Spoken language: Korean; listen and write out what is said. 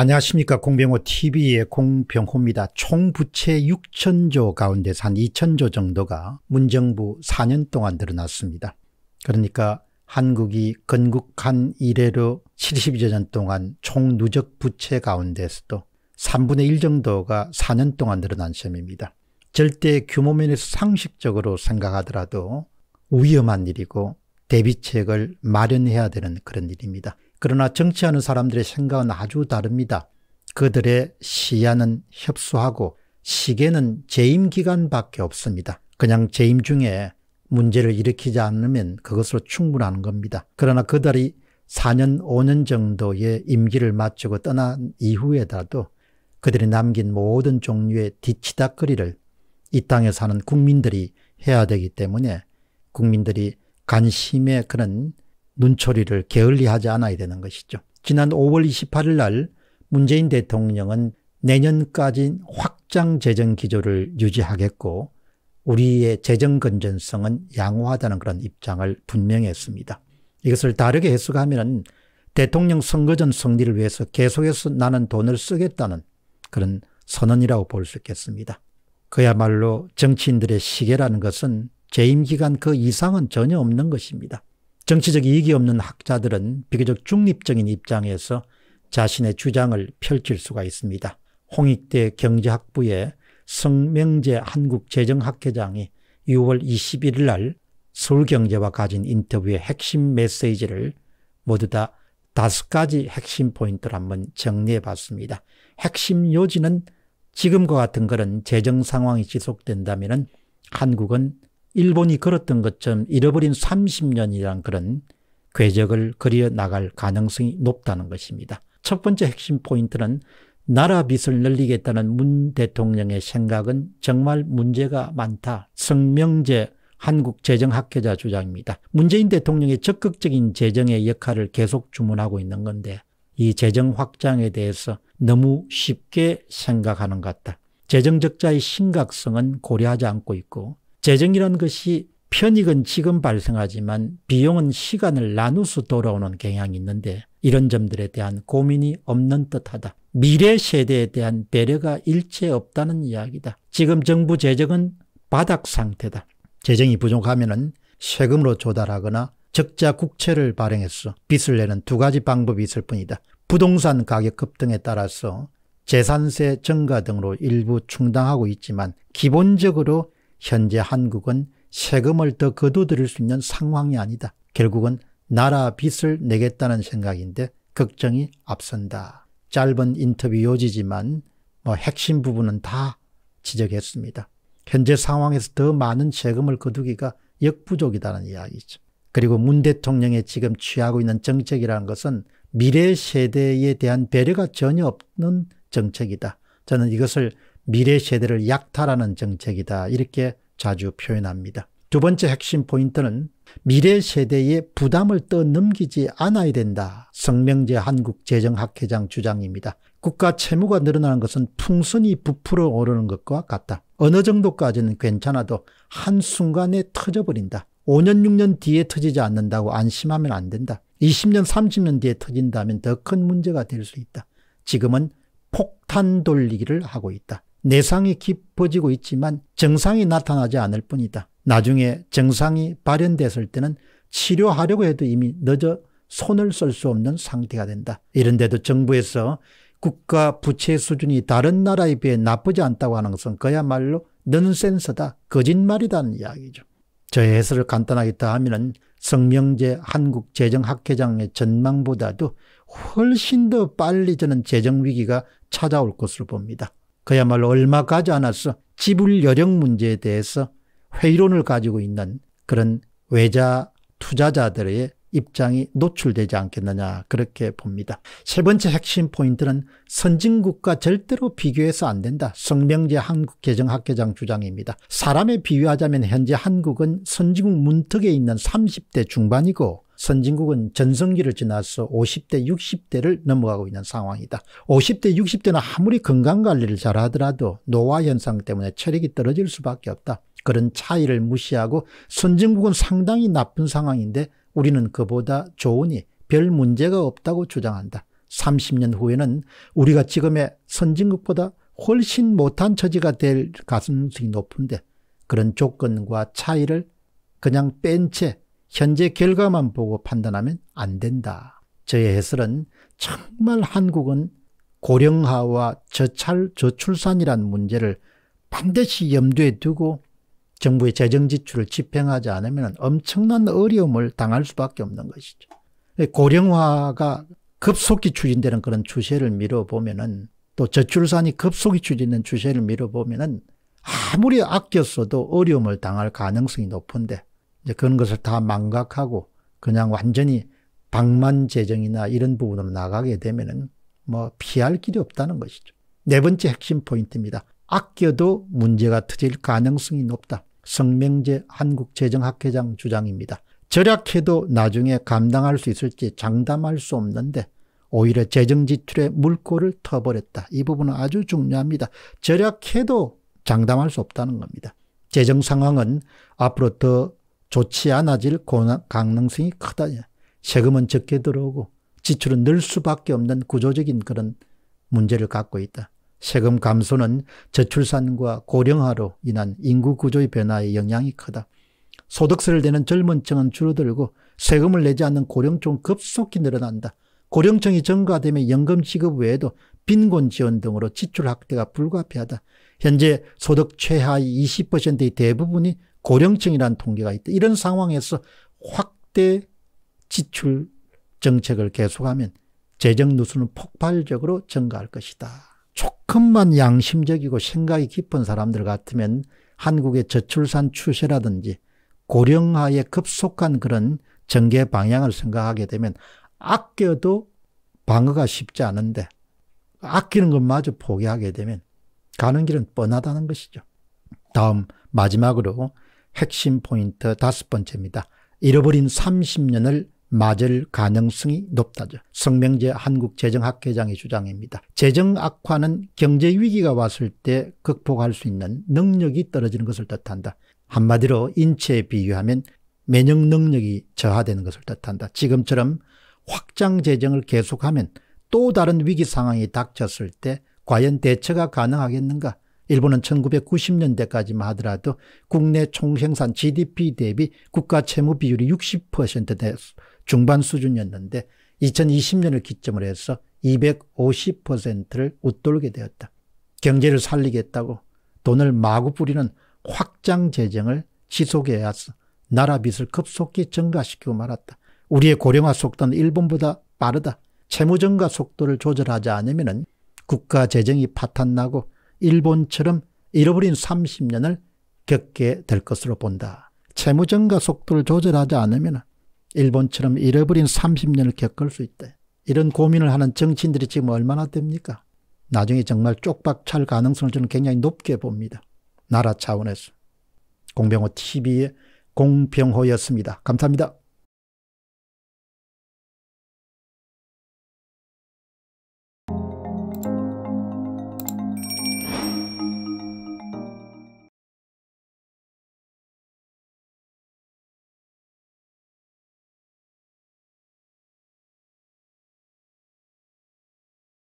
안녕하십니까 공병호 TV의 공병호입니다. 총 부채 6천조 가운데 한 2천조 정도가 문정부 4년 동안 늘어났습니다. 그러니까 한국이 건국한 이래로 70여 년 동안 총 누적 부채 가운데서도 3분의 1 정도가 4년 동안 늘어난 셈입니다. 절대 규모면에서 상식적으로 생각하더라도 위험한 일이고 대비책을 마련해야 되는 그런 일입니다. 그러나 정치하는 사람들의 생각은 아주 다릅니다. 그들의 시야는 협소하고 시계는 재임 기간밖에 없습니다. 그냥 재임 중에 문제를 일으키지 않으면 그것으로 충분한 겁니다. 그러나 그들이 4년, 5년 정도의 임기를 마치고 떠난 이후에라도 그들이 남긴 모든 종류의 뒤치다거리를 이 땅에 사는 국민들이 해야 되기 때문에 국민들이 관심의 그런 눈초리를 게을리하지 않아야 되는 것이죠. 지난 5월 28일 날 문재인 대통령은 내년까지 확장 재정 기조를 유지하겠고 우리의 재정 건전성은 양호하다는 그런 입장을 분명 했습니다. 이것을 다르게 해석하면 대통령 선거 전 승리를 위해서 계속해서 나는 돈을 쓰겠다는 그런 선언이라고 볼 수 있겠습니다. 그야말로 정치인들의 시계라는 것은 재임 기간 그 이상은 전혀 없는 것입니다. 정치적 이익이 없는 학자들은 비교적 중립적인 입장에서 자신의 주장을 펼칠 수가 있습니다. 홍익대 경제학부의 성명재 한국재정학회장이 6월 21일 날 서울경제와 가진 인터뷰의 핵심 메시지를 모두 다 다섯 가지 핵심 포인트를 한번 정리해 봤습니다. 핵심 요지는 지금과 같은 그런 재정 상황이 지속된다면 한국은 일본이 걸었던 것처럼 잃어버린 30년이란 그런 궤적을 그려 나갈 가능성이 높다는 것입니다. 첫 번째 핵심 포인트는 나라 빚을 늘리겠다는 문 대통령의 생각은 정말 문제가 많다. 성명제 한국재정학계자 주장입니다. 문재인 대통령의 적극적인 재정의 역할을 계속 주문하고 있는 건데 이 재정 확장에 대해서 너무 쉽게 생각하는 것 같다. 재정적자의 심각성은 고려하지 않고 있고 재정이라는 것이 편익은 지금 발생하지만 비용은 시간을 나누서 돌아오는 경향이 있는데 이런 점들에 대한 고민이 없는 듯하다. 미래 세대에 대한 배려가 일체 없다는 이야기다. 지금 정부 재정은 바닥 상태다. 재정이 부족하면 은 세금으로 조달하거나 적자 국채를 발행해서 빚을 내는 두 가지 방법이 있을 뿐이다. 부동산 가격 급등에 따라서 재산세 증가 등으로 일부 충당하고 있지만 기본적으로 현재 한국은 세금을 더 거둬들일 수 있는 상황이 아니다. 결국은 나라 빚을 내겠다는 생각인데 걱정이 앞선다. 짧은 인터뷰 요지지만 뭐 핵심 부분은 다 지적했습니다. 현재 상황에서 더 많은 세금을 거두기가 역부족이다는 이야기죠. 그리고 문 대통령의 지금 취하고 있는 정책이라는 것은 미래 세대에 대한 배려가 전혀 없는 정책이다. 저는 이것을 미래 세대를 약탈하는 정책이다. 이렇게 자주 표현합니다. 두 번째 핵심 포인트는 미래 세대의 부담을 떠넘기지 않아야 된다. 성명재 한국재정학회장 주장입니다. 국가 채무가 늘어나는 것은 풍선이 부풀어 오르는 것과 같다. 어느 정도까지는 괜찮아도 한순간에 터져버린다. 5년, 6년 뒤에 터지지 않는다고 안심하면 안 된다. 20년, 30년 뒤에 터진다면 더 큰 문제가 될 수 있다. 지금은 폭탄 돌리기를 하고 있다. 내상이 깊어지고 있지만 증상이 나타나지 않을 뿐이다. 나중에 증상이 발현됐을 때는 치료하려고 해도 이미 늦어 손을 쓸 수 없는 상태가 된다. 이런데도 정부에서 국가 부채 수준이 다른 나라에 비해 나쁘지 않다고 하는 것은 그야말로 넌센스다, 거짓말이다는 이야기죠. 저의 해설을 간단하게 다하면 성명재 한국재정학회장의 전망보다도 훨씬 더 빨리 저는 재정위기가 찾아올 것으로 봅니다. 그야말로 얼마 가지 않았어 지불 여력 문제에 대해서 회의론을 가지고 있는 그런 외자 투자자들의 입장이 노출되지 않겠느냐 그렇게 봅니다. 세 번째 핵심 포인트는 선진국과 절대로 비교해서 안 된다. 성명제 한국개정학회장 주장입니다. 사람에 비유하자면 현재 한국은 선진국 문턱에 있는 30대 중반이고 선진국은 전성기를 지나서 50대 60대를 넘어가고 있는 상황이다. 50대 60대는 아무리 건강관리를 잘하더라도 노화현상 때문에 체력이 떨어질 수밖에 없다. 그런 차이를 무시하고 선진국은 상당히 나쁜 상황인데 우리는 그보다 좋으니 별 문제가 없다고 주장한다. 30년 후에는 우리가 지금의 선진국보다 훨씬 못한 처지가 될 가능성이 높은데 그런 조건과 차이를 그냥 뺀채 현재 결과만 보고 판단하면 안 된다. 저의 해설은 정말 한국은 고령화와 저찰, 저출산이란 문제를 반드시 염두에 두고 정부의 재정지출을 집행하지 않으면 엄청난 어려움을 당할 수밖에 없는 것이죠. 고령화가 급속히 추진되는 그런 추세를 미뤄보면또 저출산이 급속히 추진되는 추세를 미뤄보면 아무리 아꼈어도 어려움을 당할 가능성이 높은데 이제 그런 것을 다 망각하고 그냥 완전히 방만재정이나 이런 부분으로 나가게 되면은 뭐 피할 길이 없다는 것이죠. 네 번째 핵심 포인트입니다. 아껴도 문제가 터질 가능성이 높다. 성명재 한국재정학회장 주장입니다. 절약해도 나중에 감당할 수 있을지 장담할 수 없는데 오히려 재정지출에 물꼬를 터버렸다. 이 부분은 아주 중요합니다. 절약해도 장담할 수 없다는 겁니다. 재정 상황은 앞으로 더 좋지 않아질 가능성이 크다. 예. 세금은 적게 들어오고 지출은 늘 수밖에 없는 구조적인 그런 문제를 갖고 있다. 세금 감소는 저출산과 고령화로 인한 인구 구조의 변화에 영향이 크다. 소득세를 내는 젊은 층은 줄어들고 세금을 내지 않는 고령층 급속히 늘어난다. 고령층이 증가되면 연금 지급 외에도 빈곤 지원 등으로 지출 확대가 불가피하다. 현재 소득 최하 20%의 대부분이 고령층이라는 통계가 있다. 이런 상황에서 확대 지출 정책을 계속하면 재정 누수는 폭발적으로 증가할 것이다. 조금만 양심적이고 생각이 깊은 사람들 같으면 한국의 저출산 추세라든지 고령화에 급속한 그런 전개 방향을 생각하게 되면 아껴도 방어가 쉽지 않은데 아끼는 것마저 포기하게 되면 가는 길은 뻔하다는 것이죠. 다음 마지막으로 핵심 포인트 다섯 번째입니다. 잃어버린 30년을 맞을 가능성이 높다죠. 성명재 한국재정학회장의 주장입니다. 재정 악화는 경제 위기가 왔을 때 극복할 수 있는 능력이 떨어지는 것을 뜻한다. 한마디로 인체에 비유하면 면역 능력이 저하되는 것을 뜻한다. 지금처럼 확장 재정을 계속하면 또 다른 위기 상황이 닥쳤을 때 과연 대처가 가능하겠는가? 일본은 1990년대까지만 하더라도 국내 총생산 GDP 대비 국가 채무 비율이 60% 중반 수준이었는데 2020년을 기점으로 해서 250%를 웃돌게 되었다. 경제를 살리겠다고 돈을 마구 뿌리는 확장 재정을 지속해야 나라 빚을 급속히 증가시키고 말았다. 우리의 고령화 속도는 일본보다 빠르다. 채무증가 속도를 조절하지 않으면 국가 재정이 파탄나고 일본처럼 잃어버린 30년을 겪게 될 것으로 본다. 채무증가 속도를 조절하지 않으면 일본처럼 잃어버린 30년을 겪을 수 있다. 이런 고민을 하는 정치인들이 지금 얼마나 됩니까? 나중에 정말 쪽박찰 가능성을 저는 굉장히 높게 봅니다. 나라 차원에서. 공병호 TV의 공병호였습니다. 감사합니다.